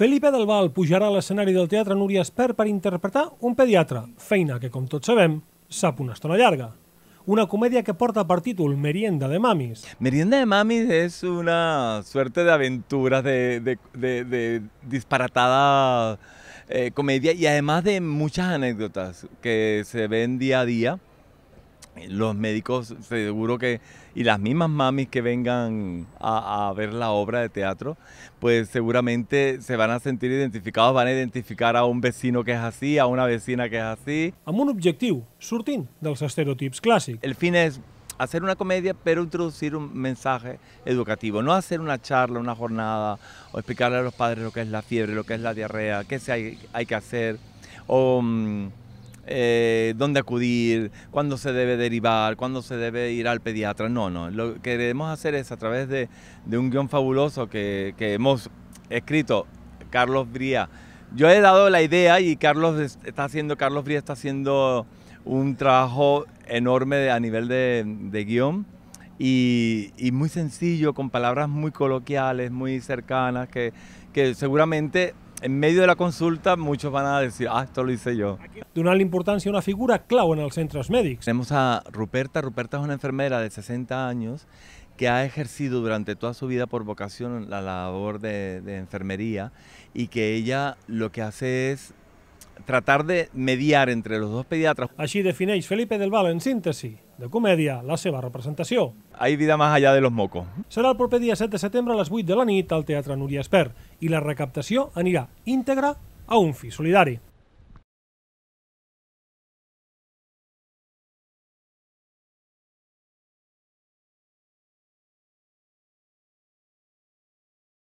Felipe del Val pujarà a l'escenari del Teatre Núria Esper per interpretar un pediatre, feina que, com tots sabem, sap una estona llarga. Una comèdia que porta per títol Merienda de Mamis. Merienda de Mamis és una suerte de de, de, de, de disparatada eh, i, y además de muchas anécdotas que se ven día a día los médicos seguro que, y las mismas mamis que vengan a, ver la obra de teatro, pues seguramente se van a sentir identificados, van a identificar a un vecino que es así, a una vecina que es así. a un objetivo, surtín de los estereotipos clásicos. El fin es hacer una comedia, pero introducir un mensaje educativo. No hacer una charla, una jornada, o explicarle a los padres lo que es la fiebre, lo que es la diarrea, qué se hay, hay que hacer, o... Mm, eh, dónde acudir, cuándo se debe derivar, cuándo se debe ir al pediatra. No, no. Lo que debemos hacer es a través de, un guión fabuloso que, hemos escrito, Carlos Bría. Yo he dado la idea y Carlos está haciendo, Carlos Bría está haciendo un trabajo enorme a nivel de, guión. Y, muy sencillo, con palabras muy coloquiales, muy cercanas, que seguramente en medio de la consulta muchos van a decir, ah, esto lo hice yo. Donar una importancia a una figura clave en el centros médicos. Tenemos a Ruperta. Ruperta es una enfermera de 60 años que ha ejercido durante toda su vida por vocación la labor de, de enfermería y que ella lo que hace es tratar de mediar entre els dos pediatres. Així defineix Felipe del Val en síntesi de comèdia la seva representació. Hay vida más allá de los mocos. Serà el proper dia 7 de setembre a les 8 de la nit al Teatre Núria Esper i la recaptació anirà íntegra a un fi solidari.